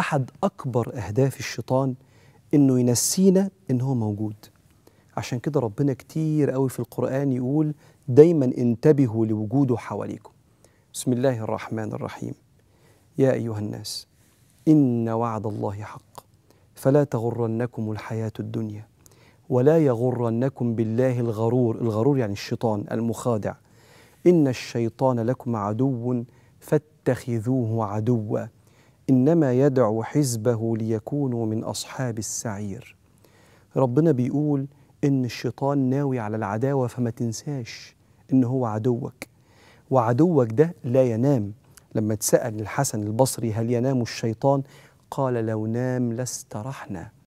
أحد أكبر أهداف الشيطان إنه ينسينا إن هو موجود عشان كده ربنا كتير قوي في القرآن يقول دايما انتبهوا لوجوده حواليكم بسم الله الرحمن الرحيم يا أيها الناس إن وعد الله حق فلا تغرنكم الحياة الدنيا ولا يغرنكم بالله الغرور الغرور يعني الشيطان المخادع إن الشيطان لكم عدو فاتخذوه عدواً إنما يدعو حزبه ليكونوا من أصحاب السعير ربنا بيقول إن الشيطان ناوي على العداوة فما تنساش إن هو عدوك وعدوك ده لا ينام لما تسأل الحسن البصري هل ينام الشيطان قال لو نام لاسترحنا